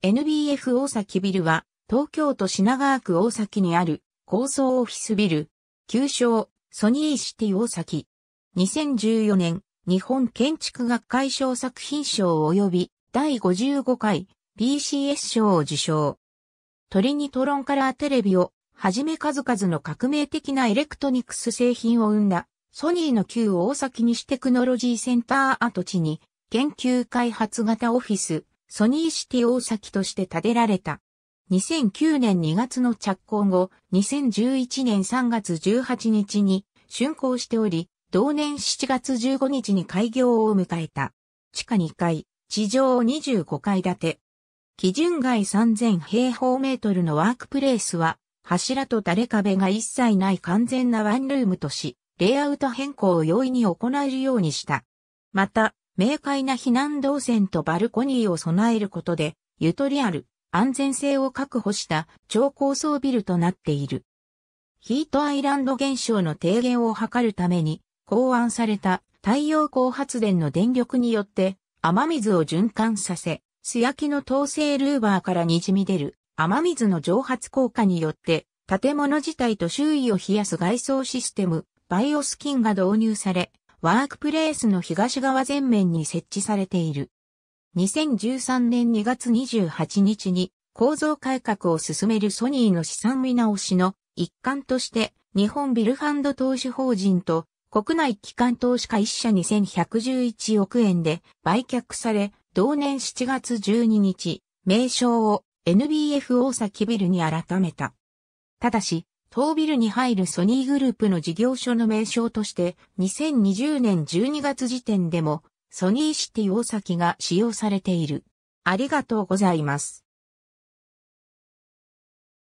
NBF 大崎ビルは、東京都品川区大崎にある高層オフィスビル、旧称ソニーシティ大崎。2014年、日本建築学会賞作品賞及び第55回 PCS 賞を受賞。トリニトロンカラーテレビをはじめ数々の革命的なエレクトニクス製品を生んだソニーの旧大崎西テクノロジーセンター跡地に研究開発型オフィスソニーシティ大崎として建てられた。2009年2月の着工後、2011年3月18日に竣工しており、同年7月15日に開業を迎えた。地下2階、地上25階建て。基準外3000平方メートルのワークプレイスは、柱と垂れ壁が一切ない完全なワンルームとし、レイアウト変更を容易に行えるようにした。また、明快な避難動線とバルコニーを備えることで、ゆとりある安全性を確保した超高層ビルとなっている。ヒートアイランド現象の低減を図るために考案された太陽光発電の電力によって雨水を循環させ、素焼きの透制ルーバーから滲み出る雨水の蒸発効果によって建物自体と周囲を冷やす外装システムバイオスキンが導入され、ワークプレイスの東側全面に設置されている。2013年2月28日に構造改革を進めるソニーの資産見直しの一環として日本ビルファンド投資法人と国内機関投資家1社2111億円で売却され、同年7月12日、名称を NBF 大崎ビルに改めた。ただし、当ビルに入るソニーグループの事業所の名称として、2020年12月時点でも、ソニーシティ大崎が使用されている。ありがとうございます。